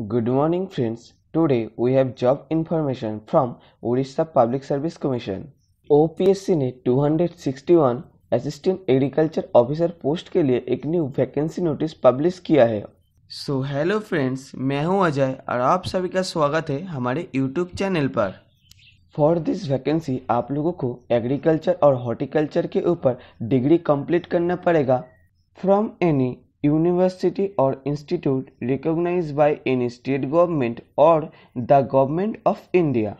Good morning friends today we have job information from Odisha public service commission OPSC ने 261 assistant agriculture officer post के लिए एक new vacancy notice publish किया है so hello friends मैं हूं अजय और आप सभी का स्वागत है हमारे यूट्यूब चैनल पर फॉर दिस वैकेंसी आप लोगों को एग्रीकल्चर और हॉर्टिकल्चर के ऊपर डिग्री कंप्लीट करना पड़ेगा from any university or institute recognized by any state government or the government of India.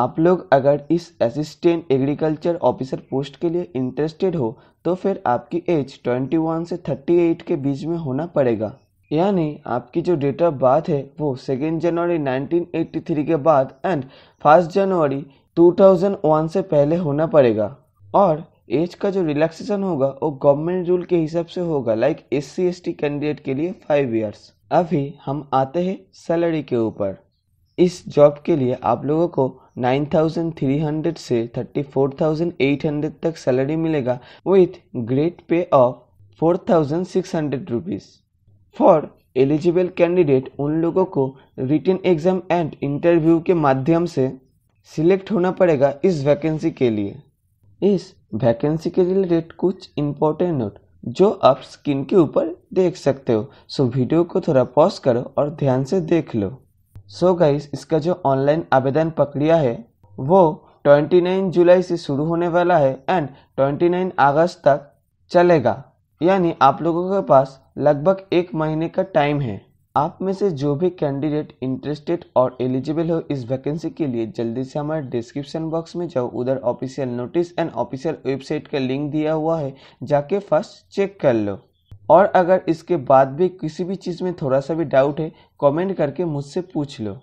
आप लोग अगर इस असिस्टेंट एग्रीकल्चर ऑफिसर पोस्ट के लिए इंटरेस्टेड हो तो फिर आपकी एज 21 से 38 के बीच में होना पड़ेगा यानी आपकी जो डेट ऑफ बर्थ है वो सेकेंड जनवरी 1983 के बाद एंड फर्स्ट जनवरी 2001 से पहले होना पड़ेगा और एज का जो रिलैक्सेशन होगा वो गवर्नमेंट रूल के हिसाब से होगा like S C S T candidate के लिए फाइव ईयर्स अभी हम आते हैं सैलरी के ऊपर इस जॉब के लिए आप लोगों को 9,300 से 34,800 तक सैलरी मिलेगा with grade pay of 4,600 rupees for eligible candidate उन लोगों को रिटर्न एग्जाम एंड इंटरव्यू के माध्यम से सिलेक्ट होना पड़ेगा इस वैकेंसी के लिए इस वैकेंसी के रिलेटेड कुछ इम्पोर्टेंट नोट जो आप स्क्रीन के ऊपर देख सकते हो सो वीडियो को थोड़ा पॉज करो और ध्यान से देख लो सो गाइस इसका जो ऑनलाइन आवेदन प्रक्रिया है वो 29 जुलाई से शुरू होने वाला है एंड 29 अगस्त तक चलेगा यानी आप लोगों के पास लगभग एक महीने का टाइम है आप में से जो भी कैंडिडेट इंटरेस्टेड और एलिजिबल हो इस वैकेंसी के लिए जल्दी से हमारे डिस्क्रिप्शन बॉक्स में जाओ उधर official notice and official website का लिंक दिया हुआ है जाके फर्स्ट चेक कर लो और अगर इसके बाद भी किसी भी चीज़ में थोड़ा सा भी डाउट है कमेंट करके मुझसे पूछ लो